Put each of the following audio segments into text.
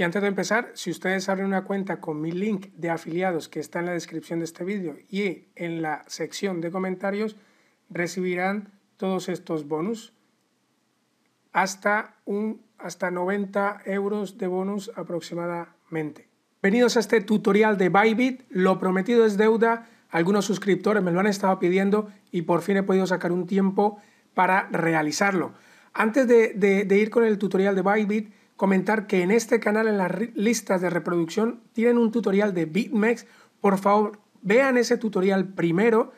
Y antes de empezar, si ustedes abren una cuenta con mi link de afiliados que está en la descripción de este vídeo y en la sección de comentarios, recibirán todos estos bonus hasta, un, hasta 90 euros de bonus aproximadamente. Venidos a este tutorial de Bybit, lo prometido es deuda, algunos suscriptores me lo han estado pidiendo y por fin he podido sacar un tiempo para realizarlo. Antes de, de ir con el tutorial de Bybit, comentar que en este canal, en las listas de reproducción, tienen un tutorial de BitMEX. Por favor, vean ese tutorial primero.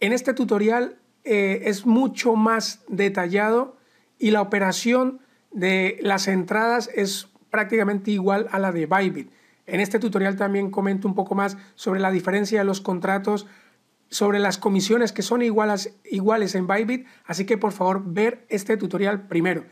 En este tutorial eh, es mucho más detallado y la operación de las entradas es prácticamente igual a la de Bybit. En este tutorial también comento un poco más sobre la diferencia de los contratos, sobre las comisiones que son iguales, iguales en Bybit, así que por favor ver este tutorial primero.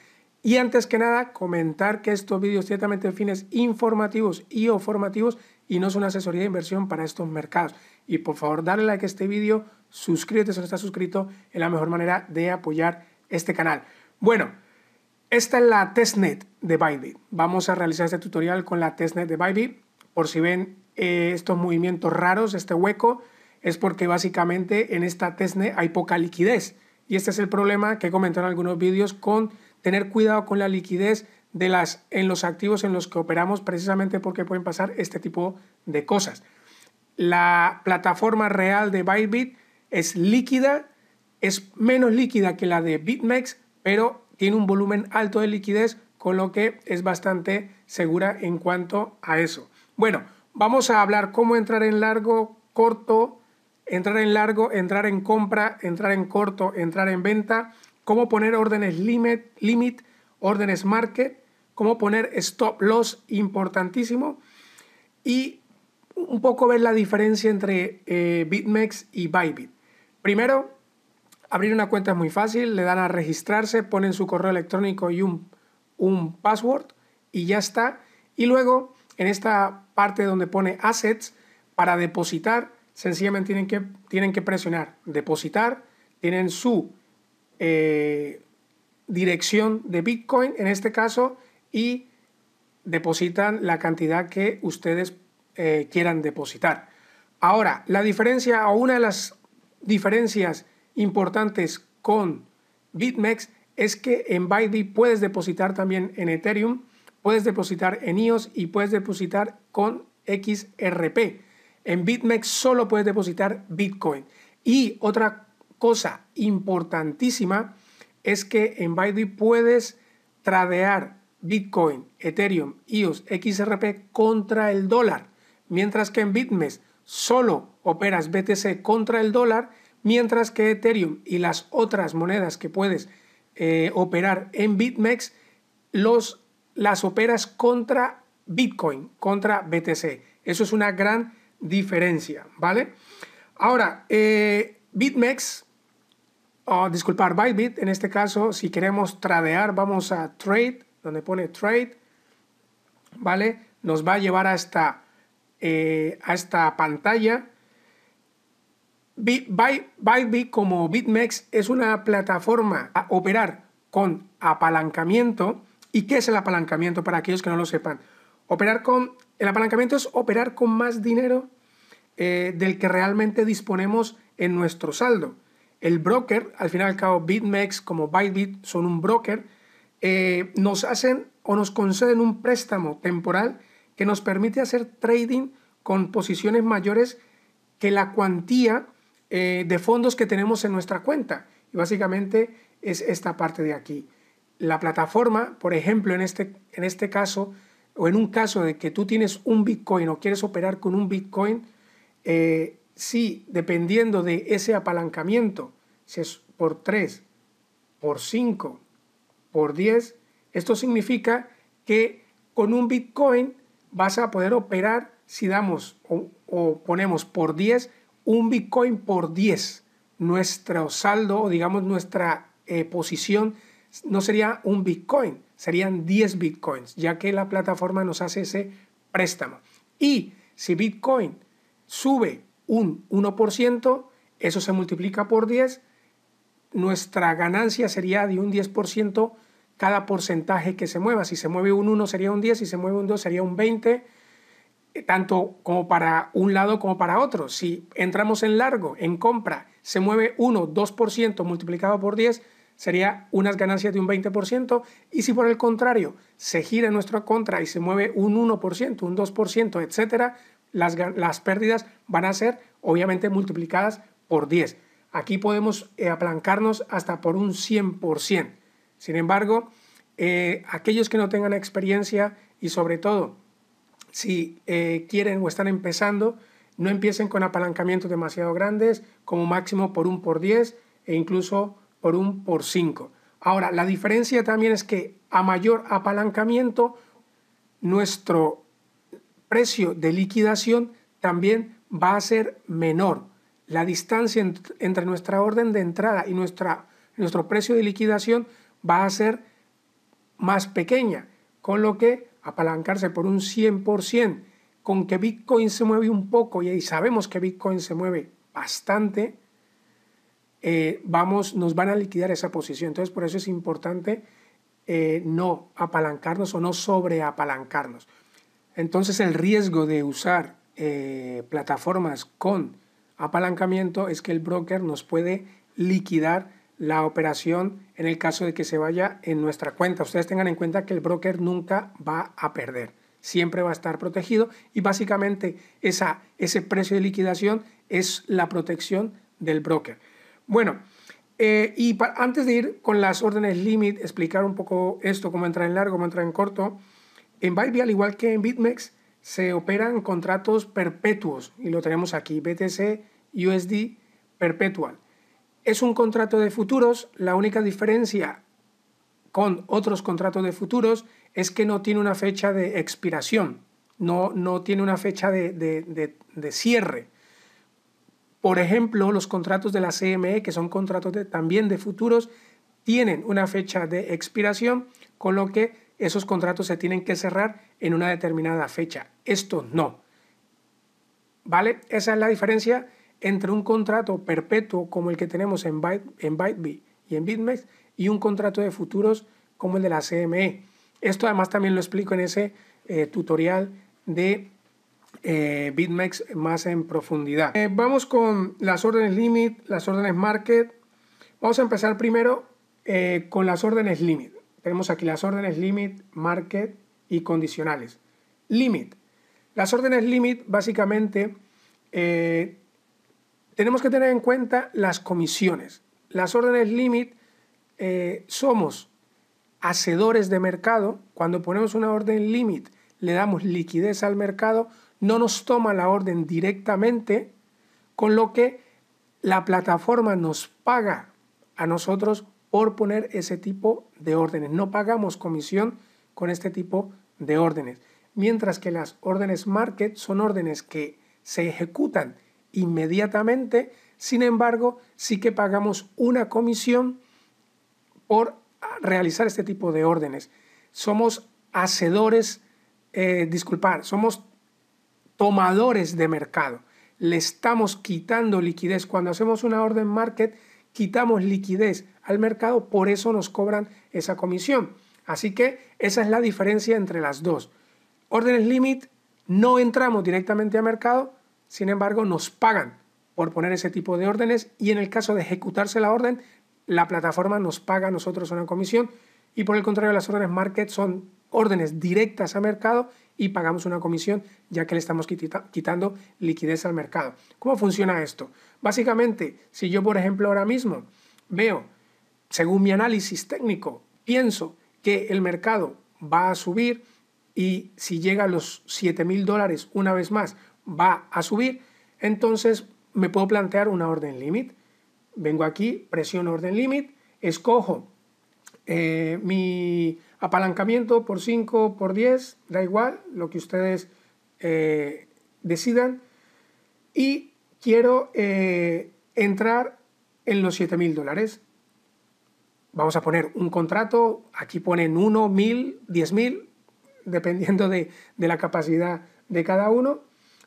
Y antes que nada, comentar que estos vídeos ciertamente fines informativos y o formativos y no es una asesoría de inversión para estos mercados. Y por favor, dale like a este vídeo, suscríbete si no estás suscrito, es la mejor manera de apoyar este canal. Bueno, esta es la testnet de Bybit. Vamos a realizar este tutorial con la testnet de Bybit. Por si ven eh, estos movimientos raros, este hueco, es porque básicamente en esta testnet hay poca liquidez. Y este es el problema que he comentado en algunos vídeos con tener cuidado con la liquidez de las, en los activos en los que operamos precisamente porque pueden pasar este tipo de cosas. La plataforma real de Bybit es líquida, es menos líquida que la de BitMEX, pero tiene un volumen alto de liquidez, con lo que es bastante segura en cuanto a eso. Bueno, vamos a hablar cómo entrar en largo, corto, entrar en largo, entrar en compra, entrar en corto, entrar en venta cómo poner órdenes limit, limit órdenes market, cómo poner stop loss, importantísimo, y un poco ver la diferencia entre eh, BitMEX y Bybit. Primero, abrir una cuenta es muy fácil, le dan a registrarse, ponen su correo electrónico y un, un password y ya está. Y luego, en esta parte donde pone assets, para depositar, sencillamente tienen que, tienen que presionar depositar, tienen su eh, dirección de Bitcoin, en este caso, y depositan la cantidad que ustedes eh, quieran depositar. Ahora, la diferencia o una de las diferencias importantes con BitMEX es que en Bybit puedes depositar también en Ethereum, puedes depositar en IOS e y puedes depositar con XRP. En BitMEX solo puedes depositar Bitcoin. Y otra cosa importantísima es que en Baidu puedes tradear Bitcoin, Ethereum, EOS, XRP contra el dólar, mientras que en BitMEX solo operas BTC contra el dólar, mientras que Ethereum y las otras monedas que puedes eh, operar en BitMEX los, las operas contra Bitcoin, contra BTC. Eso es una gran diferencia, ¿vale? Ahora, eh, BitMEX Oh, disculpar, Bybit, en este caso, si queremos tradear, vamos a trade, donde pone trade, ¿vale? Nos va a llevar a esta, eh, a esta pantalla. Bybit como BitMEX es una plataforma a operar con apalancamiento. ¿Y qué es el apalancamiento para aquellos que no lo sepan? Operar con, el apalancamiento es operar con más dinero eh, del que realmente disponemos en nuestro saldo. El broker, al final y al cabo, BitMEX como Bybit son un broker, eh, nos hacen o nos conceden un préstamo temporal que nos permite hacer trading con posiciones mayores que la cuantía eh, de fondos que tenemos en nuestra cuenta. Y básicamente es esta parte de aquí. La plataforma, por ejemplo, en este, en este caso, o en un caso de que tú tienes un Bitcoin o quieres operar con un Bitcoin, eh, si dependiendo de ese apalancamiento, si es por 3, por 5, por 10, esto significa que con un Bitcoin vas a poder operar si damos o, ponemos por 10, un Bitcoin por 10. Nuestro saldo o digamos nuestra eh, posición no sería un Bitcoin, serían 10 Bitcoins, ya que la plataforma nos hace ese préstamo. Y si Bitcoin sube un 1%, eso se multiplica por 10, nuestra ganancia sería de un 10% cada porcentaje que se mueva. Si se mueve un 1 sería un 10, si se mueve un 2 sería un 20, eh, tanto como para un lado como para otro. Si entramos en largo, en compra, se mueve 1, 2% multiplicado por 10, sería unas ganancias de un 20%. Y si por el contrario se gira nuestra contra y se mueve un 1%, un 2%, etcétera, las, pérdidas van a ser obviamente multiplicadas por 10. Aquí podemos eh, apalancarnos aplancarnos hasta por un 100%. Sin embargo, eh, aquellos que no tengan experiencia y sobre todo si eh, quieren o están empezando, no empiecen con apalancamientos demasiado grandes, como máximo por un por 10 e incluso por un por 5. Ahora, la diferencia también es que a mayor apalancamiento, nuestro precio de liquidación también va a ser menor. La distancia entre nuestra orden de entrada y nuestra, nuestro precio de liquidación va a ser más pequeña, con lo que apalancarse por un 100%, con que Bitcoin se mueve un poco, y ahí sabemos que Bitcoin se mueve bastante, eh, vamos, nos van a liquidar esa posición. Entonces, por eso es importante eh, no apalancarnos o no sobreapalancarnos. Entonces el riesgo de usar eh, plataformas con apalancamiento es que el broker nos puede liquidar la operación en el caso de que se vaya en nuestra cuenta. Ustedes tengan en cuenta que el broker nunca va a perder, siempre va a estar protegido y básicamente ese precio de liquidación es la protección del broker. Bueno, eh, y antes de ir con las órdenes limit, explicar un poco esto, cómo entrar en largo, cómo entrar en corto. En Bybit, al igual que en BitMEX, se operan contratos perpetuos y lo tenemos aquí, BTC USD Perpetual. Es un contrato de futuros, la única diferencia con otros contratos de futuros es que no tiene una fecha de expiración, no, no tiene una fecha de, de cierre. Por ejemplo, los contratos de la CME, que son contratos también de futuros, tienen una fecha de expiración, con lo que esos contratos se tienen que cerrar en una determinada fecha. Esto no. ¿Vale? Esa es la diferencia entre un contrato perpetuo como el que tenemos en, en ByteBee y en BitMEX y un contrato de futuros como el de la CME. Esto además también lo explico en ese eh, tutorial de eh, BitMEX más en profundidad. Eh, vamos con las órdenes limit, las órdenes market. Vamos a empezar primero con las órdenes limit. Tenemos aquí las órdenes limit, market y condicionales. Limit. Las órdenes limit, básicamente, eh, tenemos que tener en cuenta las comisiones. Las órdenes limit eh, somos hacedores de mercado. Cuando ponemos una orden limit, le damos liquidez al mercado, no nos toma la orden directamente, con lo que la plataforma nos paga a nosotros por poner ese tipo de órdenes. No pagamos comisión con este tipo de órdenes. Mientras que las órdenes market son órdenes que se ejecutan inmediatamente, sin embargo, sí que pagamos una comisión por realizar este tipo de órdenes. Somos hacedores, eh, disculpar, somos tomadores de mercado. Le estamos quitando liquidez. Cuando hacemos una orden market, quitamos liquidez al mercado, por eso nos cobran esa comisión. Así que esa es la diferencia entre las dos. Órdenes limit... no entramos directamente a mercado, sin embargo nos pagan por poner ese tipo de órdenes y en el caso de ejecutarse la orden, la plataforma nos paga a nosotros una comisión y por el contrario las órdenes market son órdenes directas a mercado y pagamos una comisión ya que le estamos quitando liquidez al mercado. ¿Cómo funciona esto? Básicamente, si yo, por ejemplo, ahora mismo veo, según mi análisis técnico, pienso que el mercado va a subir y si llega a los 7 mil dólares una vez más, va a subir, entonces me puedo plantear una orden limit Vengo aquí, presiono orden limit, escojo eh, mi Apalancamiento por 5, por 10, da igual, lo que ustedes eh, decidan. Y quiero eh, entrar en los 7.000 mil dólares. Vamos a poner un contrato, aquí ponen 1, 1000, 10.000, mil, dependiendo de, la capacidad de cada uno,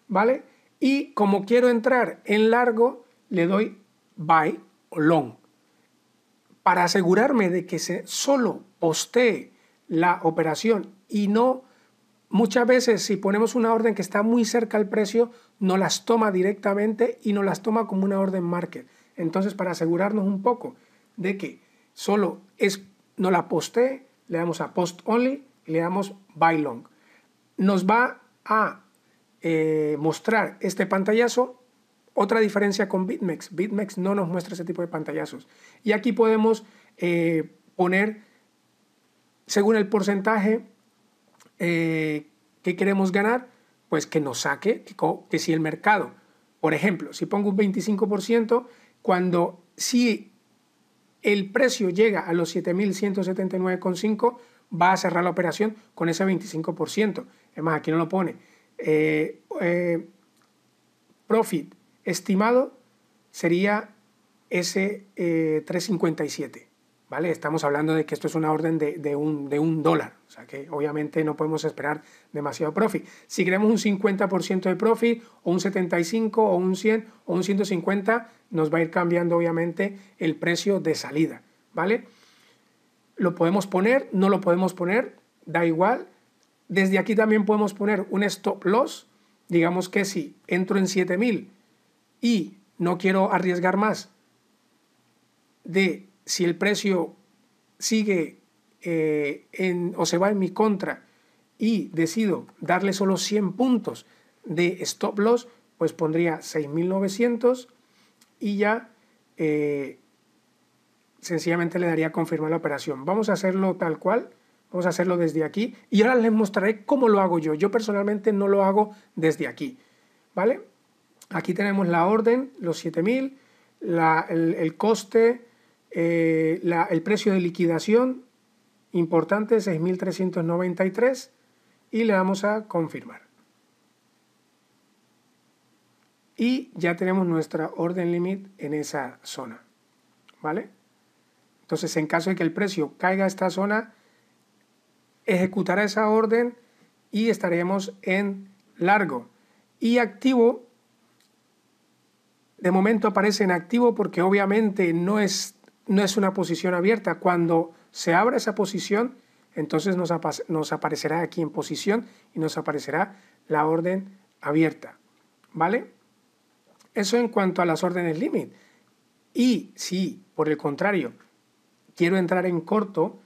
¿vale? Y como quiero entrar en largo, le doy buy o long. Para asegurarme de que se solo postee la operación y no muchas veces si ponemos una orden que está muy cerca al precio, no las toma directamente y no las toma como una orden market. Entonces, para asegurarnos un poco de que solo es no la posté le damos a post only le damos buy long. Nos va a eh, mostrar este pantallazo. Otra diferencia con BitMEX. BitMEX no nos muestra ese tipo de pantallazos. Y aquí podemos eh, poner según el porcentaje eh, que queremos ganar, pues que nos saque, que, si el mercado, por ejemplo, si pongo un 25%, cuando si el precio llega a los 7.179,5, va a cerrar la operación con ese 25%. Es más, aquí no lo pone. Eh, eh, profit estimado sería ese 357. Estamos hablando de que esto es una orden de, un, de un dólar, o sea que obviamente no podemos esperar demasiado profit. Si queremos un 50% de profit, o un 75, o un 100, o un 150, nos va a ir cambiando obviamente el precio de salida, ¿vale? Lo podemos poner, no lo podemos poner, da igual. Desde aquí también podemos poner un stop loss, digamos que si entro en 7000 y no quiero arriesgar más de si el precio sigue eh, en, o se va en mi contra y decido darle solo 100 puntos de stop loss, pues pondría 6.900 y ya eh, sencillamente le daría confirmar la operación. Vamos a hacerlo tal cual. Vamos a hacerlo desde aquí y ahora les mostraré cómo lo hago yo. Yo personalmente no lo hago desde aquí, ¿vale? Aquí tenemos la orden, los 7000, el, coste, eh, el precio de liquidación importante es 6.393 y le vamos a confirmar. Y ya tenemos nuestra orden limit en esa zona. ¿Vale? Entonces, en caso de que el precio caiga a esta zona, ejecutará esa orden y estaremos en largo. Y activo, de momento aparece en activo porque obviamente no es no es una posición abierta. Cuando se abra esa posición, entonces nos, aparecerá aquí en posición y nos aparecerá la orden abierta. ¿Vale? Eso en cuanto a las órdenes límite. Y si, por el contrario, quiero entrar en corto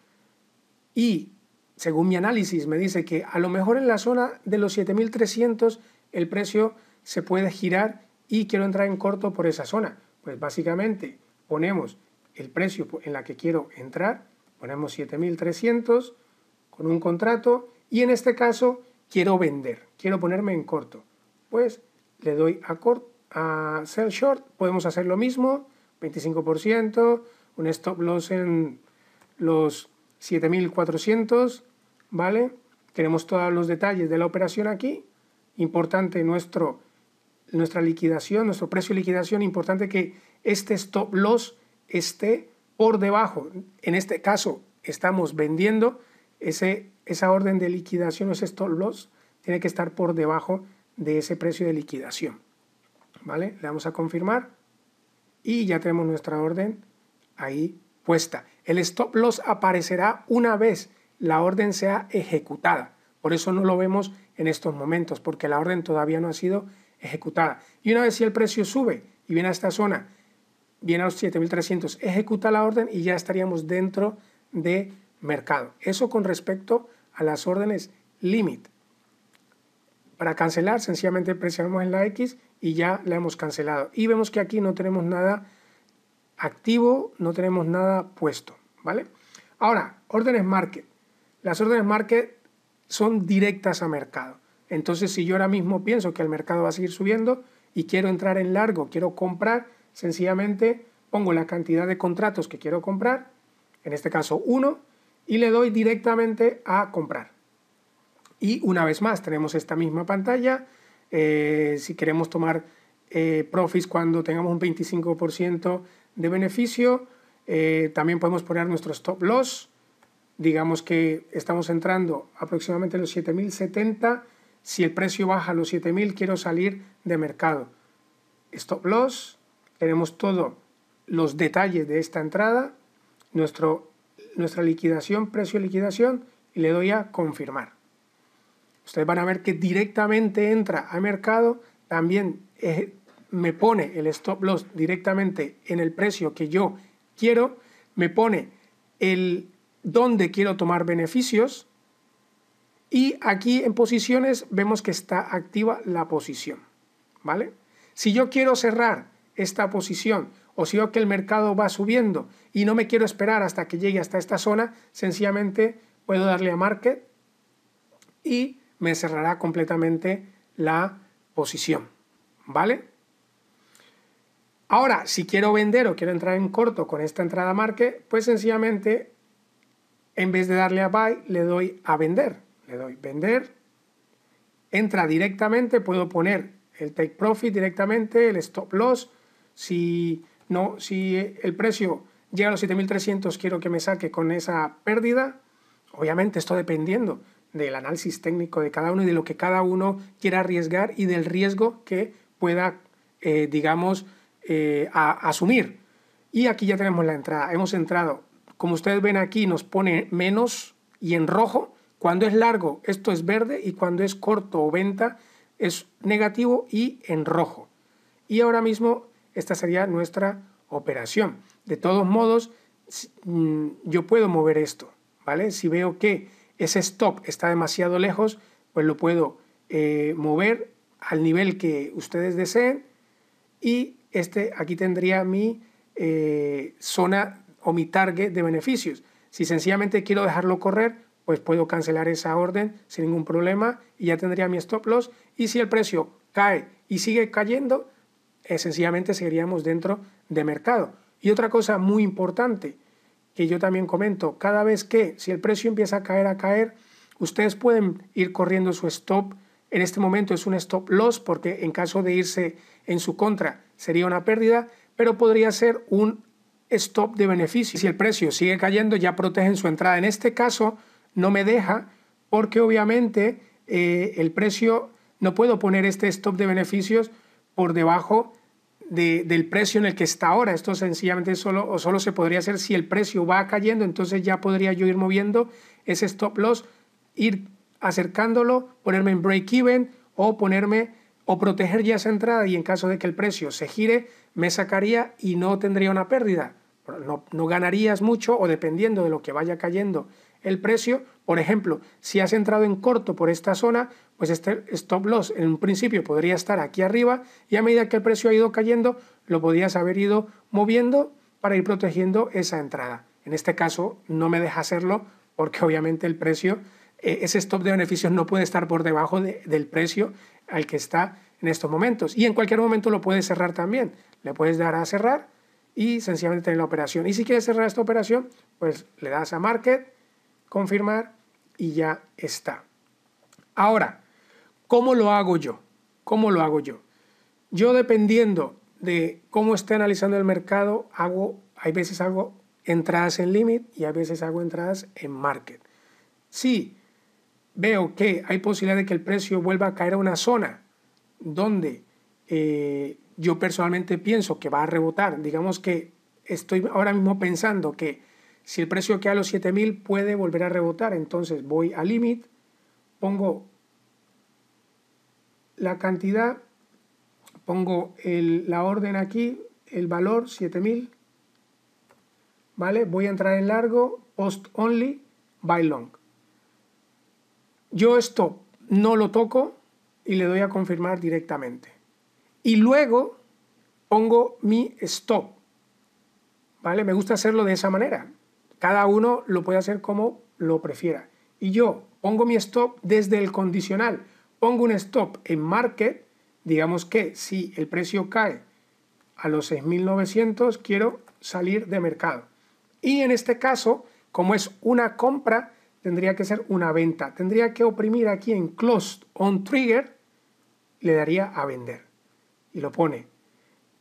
y, según mi análisis, me dice que a lo mejor en la zona de los 7300 el precio se puede girar y quiero entrar en corto por esa zona. Pues básicamente ponemos el precio en la que quiero entrar, ponemos 7.300 con un contrato y en este caso quiero vender, quiero ponerme en corto. Pues le doy a, a sell short, podemos hacer lo mismo, 25%, un stop loss en los 7400, ¿vale? Tenemos todos los detalles de la operación aquí. Importante nuestro, nuestra liquidación, nuestro precio de liquidación, importante que este stop loss esté por debajo. En este caso, estamos vendiendo ese, esa orden de liquidación ese stop loss tiene que estar por debajo de ese precio de liquidación. ¿Vale? Le vamos a confirmar y ya tenemos nuestra orden ahí puesta. El stop loss aparecerá una vez la orden sea ejecutada. Por eso no lo vemos en estos momentos, porque la orden todavía no ha sido ejecutada. Y una vez si el precio sube y viene a esta zona viene a los 7.300, ejecuta la orden y ya estaríamos dentro de mercado. Eso con respecto a las órdenes LIMIT. Para cancelar, sencillamente presionamos en la X y ya la hemos cancelado. Y vemos que aquí no tenemos nada activo, no tenemos nada puesto, ¿vale? Ahora, órdenes market. Las órdenes market son directas a mercado. Entonces, si yo ahora mismo pienso que el mercado va a seguir subiendo y quiero entrar en largo, quiero comprar, sencillamente pongo la cantidad de contratos que quiero comprar, en este caso uno, y le doy directamente a comprar. Y una vez más tenemos esta misma pantalla. Eh, si queremos tomar eh, profits cuando tengamos un 25% de beneficio, eh, también podemos poner nuestro stop loss. Digamos que estamos entrando aproximadamente en los 7070. Si el precio baja a los 7000, quiero salir de mercado. Stop loss, tenemos todos los detalles de esta entrada, nuestro, nuestra liquidación, precio de liquidación, y le doy a confirmar. Ustedes van a ver que directamente entra a mercado, también eh, me pone el stop loss directamente en el precio que yo quiero, me pone el dónde quiero tomar beneficios y aquí en posiciones vemos que está activa la posición, ¿vale? Si yo quiero cerrar esta posición o si veo que el mercado va subiendo y no me quiero esperar hasta que llegue hasta esta zona, sencillamente puedo darle a market y me cerrará completamente la posición. ¿Vale? Ahora, si quiero vender o quiero entrar en corto con esta entrada market, pues sencillamente en vez de darle a buy, le doy a vender. Le doy vender, entra directamente, puedo poner el take profit directamente, el stop loss, si, no, si el precio llega a los 7.300, quiero que me saque con esa pérdida. Obviamente, esto dependiendo del análisis técnico de cada uno y de lo que cada uno quiera arriesgar y del riesgo que pueda, eh, digamos, eh, asumir. Y aquí ya tenemos la entrada. Hemos entrado, como ustedes ven aquí, nos pone menos y en rojo. Cuando es largo, esto es verde y cuando es corto o venta, es negativo y en rojo. Y ahora mismo esta sería nuestra operación. De todos modos, mm, yo puedo mover esto, ¿vale? Si veo que ese stop está demasiado lejos, pues lo puedo eh, mover al nivel que ustedes deseen y este aquí tendría mi eh, zona o mi target de beneficios. Si sencillamente quiero dejarlo correr, pues puedo cancelar esa orden sin ningún problema y ya tendría mi stop loss. Y si el precio cae y sigue cayendo, sencillamente seguiríamos dentro de mercado. Y otra cosa muy importante que yo también comento, cada vez que si el precio empieza a caer, a caer, ustedes pueden ir corriendo su stop. En este momento es un stop loss porque en caso de irse en su contra sería una pérdida, pero podría ser un stop de beneficio. Si el precio sigue cayendo, ya protegen su entrada. En este caso, no me deja porque obviamente eh, el precio, no puedo poner este stop de beneficios por debajo del precio en el que está ahora. Esto sencillamente solo, solo se podría hacer si el precio va cayendo, entonces ya podría yo ir moviendo ese stop loss, ir acercándolo, ponerme en break even o ponerme o proteger ya esa entrada y en caso de que el precio se gire, me sacaría y no tendría una pérdida. No, no ganarías mucho o dependiendo de lo que vaya cayendo el precio. Por ejemplo, si has entrado en corto por esta zona, pues este stop loss en un principio podría estar aquí arriba y a medida que el precio ha ido cayendo, lo podías haber ido moviendo para ir protegiendo esa entrada. En este caso no me deja hacerlo porque obviamente el precio, e, ese stop de beneficios no puede estar por debajo del precio al que está en estos momentos. Y en cualquier momento lo puedes cerrar también. Le puedes dar a cerrar y sencillamente tener la operación. Y si quieres cerrar esta operación, pues le das a market confirmar y ya está. Ahora, ¿cómo lo hago yo? ¿Cómo lo hago yo? Yo dependiendo de cómo esté analizando el mercado, hago, hay veces hago entradas en limit y a veces hago entradas en market. Si veo que hay posibilidad de que el precio vuelva a caer a una zona donde eh, yo personalmente pienso que va a rebotar, digamos que estoy ahora mismo pensando que si el precio queda a los 7000 puede volver a rebotar, entonces voy a limit, pongo la cantidad, pongo la orden aquí, el valor 7000, ¿vale? Voy a entrar en largo, post only, buy long. Yo esto no lo toco y le doy a confirmar directamente. Y luego pongo mi stop, ¿vale? Me gusta hacerlo de esa manera. Cada uno lo puede hacer como lo prefiera. Y yo pongo mi stop desde el condicional. Pongo un stop en market. Digamos que si el precio cae a los 6.900, quiero salir de mercado. Y en este caso, como es una compra, tendría que ser una venta. Tendría que oprimir aquí en close on Trigger, le daría a vender. Y lo pone.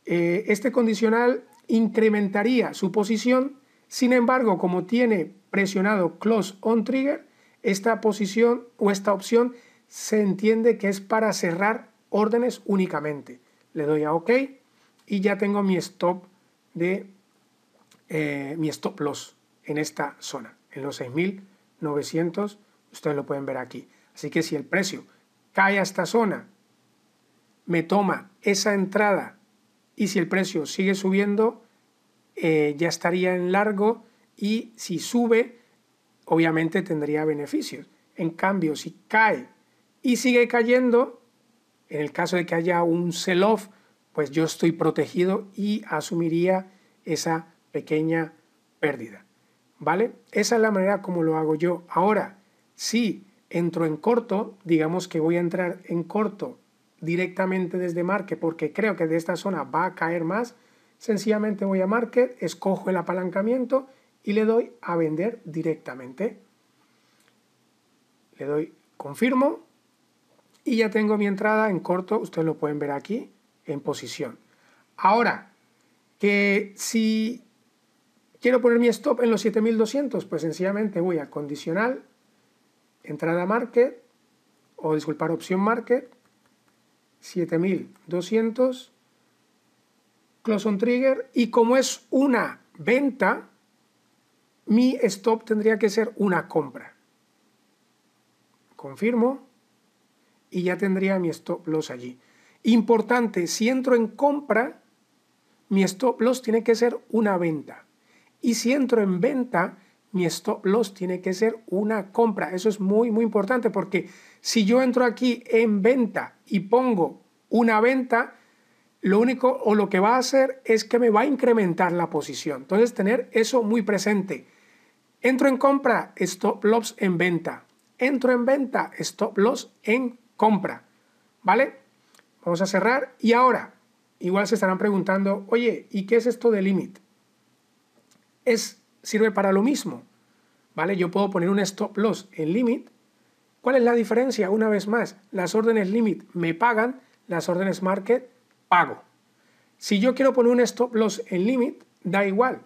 Eh, este condicional incrementaría su posición sin embargo, como tiene presionado Close on Trigger, esta posición o esta opción se entiende que es para cerrar órdenes únicamente. Le doy a OK y ya tengo mi stop de eh, mi stop loss en esta zona, en los 6.900, ustedes lo pueden ver aquí. Así que si el precio cae a esta zona, me toma esa entrada y si el precio sigue subiendo, eh, ya estaría en largo y si sube, obviamente tendría beneficios. En cambio, si cae y sigue cayendo, en el caso de que haya un sell-off, pues yo estoy protegido y asumiría esa pequeña pérdida. ¿Vale? Esa es la manera como lo hago yo. Ahora, si entro en corto, digamos que voy a entrar en corto directamente desde marque porque creo que de esta zona va a caer más, Sencillamente voy a Market, escojo el apalancamiento y le doy a vender directamente. Le doy confirmo y ya tengo mi entrada en corto, ustedes lo pueden ver aquí, en posición. Ahora, que si quiero poner mi stop en los 7200, pues sencillamente voy a condicional, entrada market, o disculpar, opción market, 7200, close on trigger y como es una venta, mi stop tendría que ser una compra. Confirmo y ya tendría mi stop loss allí. Importante, si entro en compra, mi stop loss tiene que ser una venta. Y si entro en venta, mi stop loss tiene que ser una compra. Eso es muy, muy importante porque si yo entro aquí en venta y pongo una venta, lo único o lo que va a hacer es que me va a incrementar la posición. Entonces, tener eso muy presente. Entro en compra, stop loss en venta. Entro en venta, stop loss en compra. ¿Vale? Vamos a cerrar. Y ahora, igual se estarán preguntando, oye, ¿y qué es esto de limit? Es, sirve para lo mismo. ¿Vale? Yo puedo poner un stop loss en limit. ¿Cuál es la diferencia? Una vez más, las órdenes limit me pagan, las órdenes market pago. Si yo quiero poner un stop loss en limit, da igual.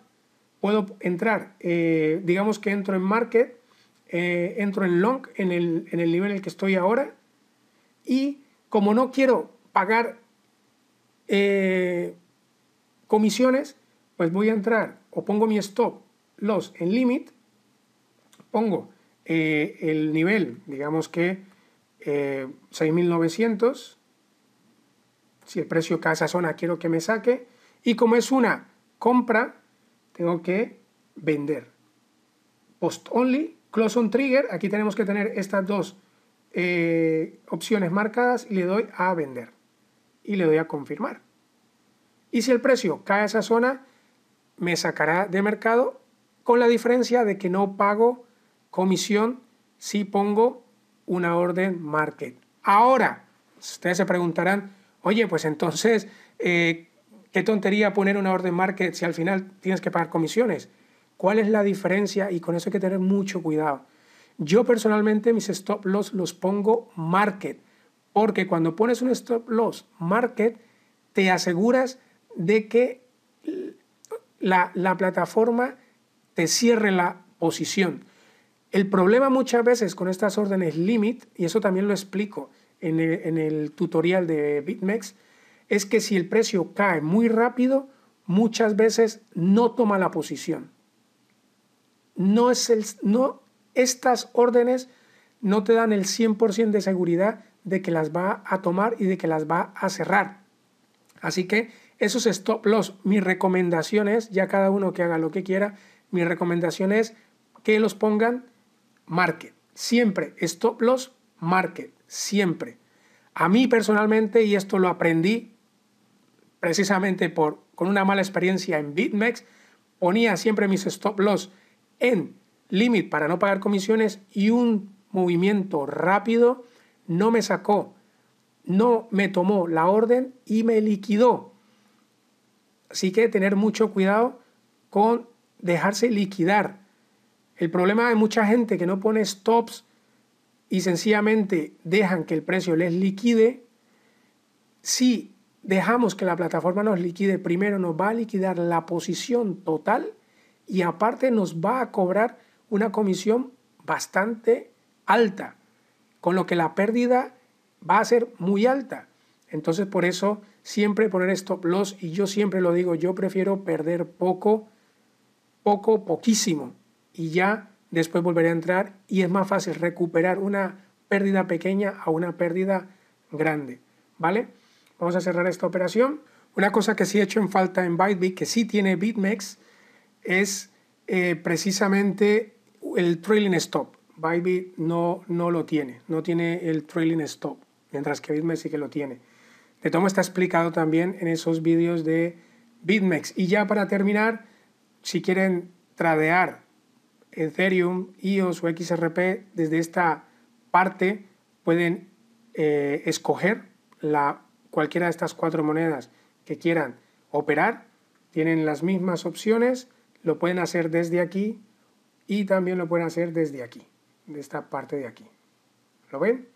Puedo entrar, eh, digamos que entro en market, eh, entro en long, en el, nivel en el que estoy ahora, y como no quiero pagar eh, comisiones, pues voy a entrar o pongo mi stop loss en limit, pongo el nivel, digamos que 6900, si el precio cae a esa zona quiero que me saque y como es una compra tengo que vender. Post only, close on trigger, aquí tenemos que tener estas dos eh, opciones marcadas y le doy a vender y le doy a confirmar. Y si el precio cae a esa zona, me sacará de mercado con la diferencia de que no pago comisión si pongo una orden market. Ahora, ustedes se preguntarán, Oye, pues entonces, eh, qué tontería poner una orden market si al final tienes que pagar comisiones. ¿Cuál es la diferencia? Y con eso hay que tener mucho cuidado. Yo personalmente mis stop loss los pongo market, porque cuando pones un stop loss market, te aseguras de que la plataforma te cierre la posición. El problema muchas veces con estas órdenes limit, y eso también lo explico, en el, tutorial de BitMEX es que si el precio cae muy rápido, muchas veces no toma la posición. No es no, estas órdenes no te dan el 100% de seguridad de que las va a tomar y de que las va a cerrar. Así que esos stop loss, mi recomendación es, ya cada uno que haga lo que quiera, mi recomendación es que los pongan market. Siempre stop loss, market siempre. A mí personalmente, y esto lo aprendí precisamente por, con una mala experiencia en BitMEX, ponía siempre mis stop loss en limit para no pagar comisiones y un movimiento rápido no me sacó, no me tomó la orden y me liquidó. Así que tener mucho cuidado con dejarse liquidar. El problema de mucha gente que no pone stops y sencillamente dejan que el precio les liquide, si dejamos que la plataforma nos liquide, primero nos va a liquidar la posición total y aparte nos va a cobrar una comisión bastante alta, con lo que la pérdida va a ser muy alta. Entonces por eso siempre poner stop loss y yo siempre lo digo, yo prefiero perder poco, poco, poquísimo y ya después volveré a entrar y es más fácil recuperar una pérdida pequeña a una pérdida grande, ¿vale? Vamos a cerrar esta operación. Una cosa que sí he hecho en falta en Bitbit, que sí tiene BitMEX, es eh, precisamente el trailing stop. Bybit no, no lo tiene, no tiene el trailing stop, mientras que BitMEX sí que lo tiene. De todo está explicado también en esos vídeos de BitMEX. Y ya para terminar, si quieren tradear Ethereum, IOS o XRP, desde esta parte pueden eh, escoger la, cualquiera de estas cuatro monedas que quieran operar. Tienen las mismas opciones, lo pueden hacer desde aquí y también lo pueden hacer desde aquí, de esta parte de aquí. ¿Lo ven?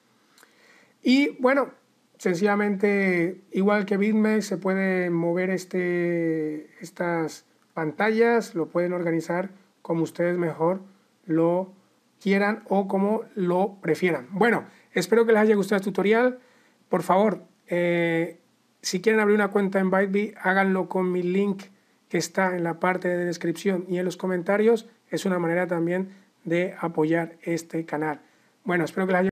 Y bueno, sencillamente, igual que BitMEX, se puede mover este, estas pantallas, lo pueden organizar como ustedes mejor lo quieran o como lo prefieran. Bueno, espero que les haya gustado el este tutorial. Por favor, eh, si quieren abrir una cuenta en ByteBee, háganlo con mi link que está en la parte de descripción y en los comentarios. Es una manera también de apoyar este canal. Bueno, espero que les haya